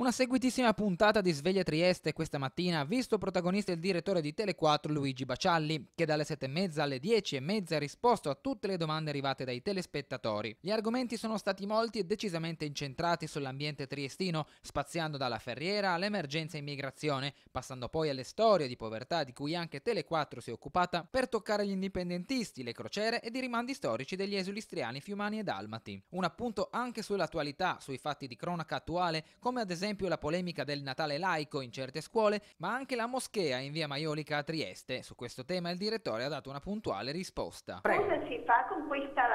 Una seguitissima puntata di Sveglia Trieste questa mattina ha visto protagonista il direttore di Tele4 Luigi Bacialli, che dalle 7.30 alle 10.30 ha risposto a tutte le domande arrivate dai telespettatori. Gli argomenti sono stati molti e decisamente incentrati sull'ambiente triestino, spaziando dalla ferriera all'emergenza immigrazione, passando poi alle storie di povertà di cui anche Tele4 si è occupata, per toccare gli indipendentisti, le crociere ed i rimandi storici degli esuli striani, fiumani e dalmati. Un appunto anche sull'attualità, sui fatti di cronaca attuale, come ad esempio esempio la polemica del Natale laico in certe scuole, ma anche la moschea in via Maiolica a Trieste. Su questo tema il direttore ha dato una puntuale risposta. Cosa si fa con questa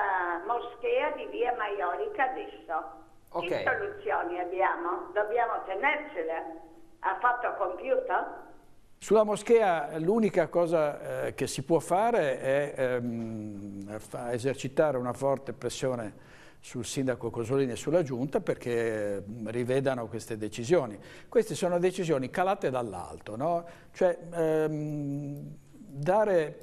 moschea di via Maiolica adesso? Okay. Che soluzioni abbiamo? Dobbiamo tenercela? Ha fatto compiuto? Sulla moschea l'unica cosa eh, che si può fare è ehm, esercitare una forte pressione sul sindaco Cosolini e sulla giunta perché rivedano queste decisioni. Queste sono decisioni calate dall'alto, no? cioè ehm, dare,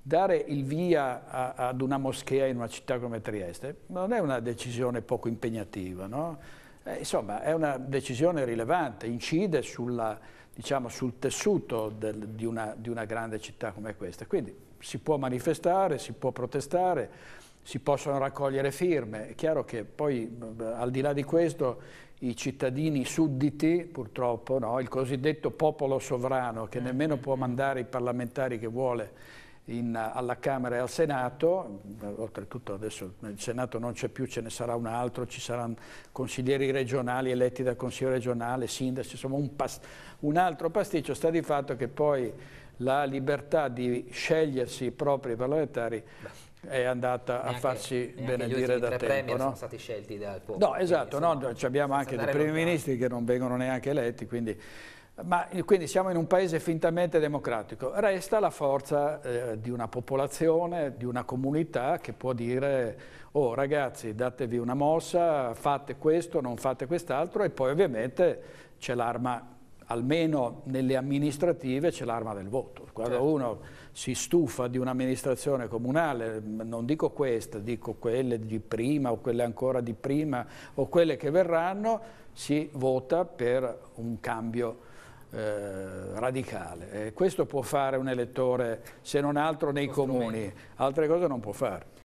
dare, il via a, ad una moschea in una città come Trieste non è una decisione poco impegnativa, no? eh, insomma è una decisione rilevante, incide sulla, diciamo, sul tessuto del, di, una, di una grande città come questa, quindi si può manifestare, si può protestare, si possono raccogliere firme. È chiaro che poi, al di là di questo, i cittadini sudditi, purtroppo, no? il cosiddetto popolo sovrano, che eh. nemmeno può mandare i parlamentari che vuole in, alla Camera e al Senato, oltretutto adesso il Senato non c'è più, ce ne sarà un altro, ci saranno consiglieri regionali eletti dal Consiglio regionale, sindaci, insomma un, un altro pasticcio, sta di fatto che poi la libertà di scegliersi i propri parlamentari Beh è andata neanche, a farsi benedire da tempo. Premier no? sono stati scelti dal popolo. No, esatto, no, sono, abbiamo anche dei primi ministri che non vengono neanche eletti, quindi, ma, quindi siamo in un paese fintamente democratico. Resta la forza eh, di una popolazione, di una comunità che può dire oh ragazzi datevi una mossa, fate questo, non fate quest'altro e poi ovviamente c'è l'arma almeno nelle amministrative c'è l'arma del voto. Quando certo. uno si stufa di un'amministrazione comunale, non dico questa, dico quelle di prima o quelle ancora di prima o quelle che verranno, si vota per un cambio eh, radicale. E questo può fare un elettore, se non altro nei comuni, altre cose non può fare.